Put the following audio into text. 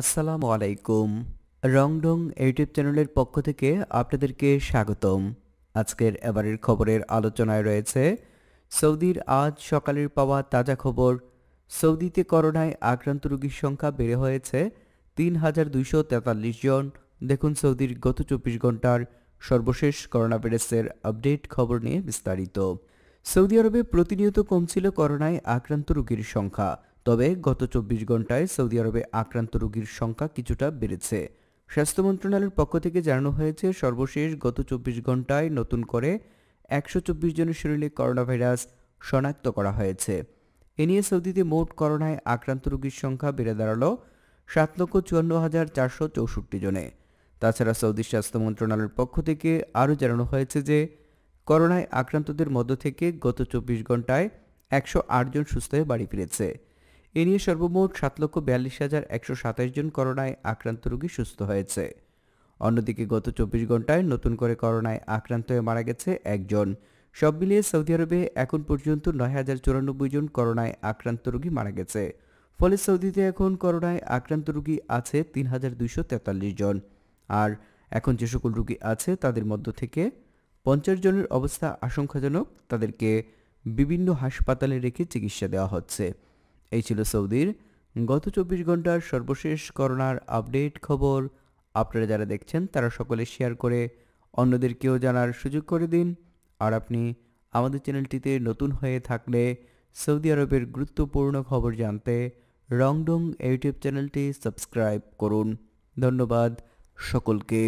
আসসালামু আলাইকুম রংডং ইউটিউব চ্যানেলের পক্ষ থেকে আপনাদেরকে স্বাগতম আজকের এবারের খবরের আলোচনায় রয়েছে সৌদির আজ সকালের পাওয়া তাজা খবর সৌদিতে করোনায় আক্রান্ত রোগীর সংখ্যা বেড়ে হয়েছে তিন হাজার দুইশো তেতাল্লিশ জন দেখুন সৌদির গত চব্বিশ ঘন্টার সর্বশেষ করোনা ভাইরাসের আপডেট খবর নিয়ে বিস্তারিত সৌদি আরবে প্রতিনিয়ত কমছিল করোনায় আক্রান্ত রোগীর সংখ্যা তবে গত চব্বিশ ঘন্টায় সৌদি আরবে আক্রান্ত রোগীর সংখ্যা কিছুটা বেড়েছে স্বাস্থ্য মন্ত্রণালয়ের পক্ষ থেকে জানানো হয়েছে সর্বশেষ গত চব্বিশ ঘন্টায় নতুন করে একশো চব্বিশ জনের শরীরে করোনাভাইরাস শনাক্ত করা হয়েছে এ নিয়ে সৌদিতে মোট করোনায় আক্রান্ত রোগীর সংখ্যা বেড়ে দাঁড়ালো সাত লক্ষ চুয়ান্ন হাজার চারশো চৌষট্টি জনে তাছাড়া সৌদি স্বাস্থ্য মন্ত্রণালয়ের পক্ষ থেকে আরও জানানো হয়েছে যে করোনায় আক্রান্তদের মধ্য থেকে গত চব্বিশ ঘন্টায় একশো জন সুস্থ হয়ে বাড়ি ফিরেছে এ নিয়ে সর্বমোট সাত লক্ষ বিয়াল্লিশ হাজার একশো সাতাশ জন করোনায় আক্রান্ত রোগী সুস্থ হয়েছে অন্যদিকে গত চব্বিশ ঘন্টায় নতুন করে করোনায় আক্রান্ত হয়ে মারা গেছে একজন সব মিলিয়ে সৌদি আরবে এখন পর্যন্ত নয় হাজার চুরানব্বই জন করোনায় আক্রান্ত রোগী মারা গেছে ফলে সৌদিতে এখন করোনায় আক্রান্ত রোগী আছে তিন হাজার দুইশো তেতাল্লিশ জন আর এখন যে সকল রোগী আছে তাদের মধ্য থেকে পঞ্চাশ জনের অবস্থা আশঙ্কাজনক তাদেরকে বিভিন্ন হাসপাতালে রেখে চিকিৎসা দেওয়া হচ্ছে এই ছিল সৌদির গত চব্বিশ ঘন্টার সর্বশেষ করোনার আপডেট খবর আপনারা যারা দেখছেন তারা সকলে শেয়ার করে অন্যদেরকেও জানার সুযোগ করে দিন আর আপনি আমাদের চ্যানেলটিতে নতুন হয়ে থাকলে সৌদি আরবের গুরুত্বপূর্ণ খবর জানতে রংডং ইউটিউব চ্যানেলটি সাবস্ক্রাইব করুন ধন্যবাদ সকলকে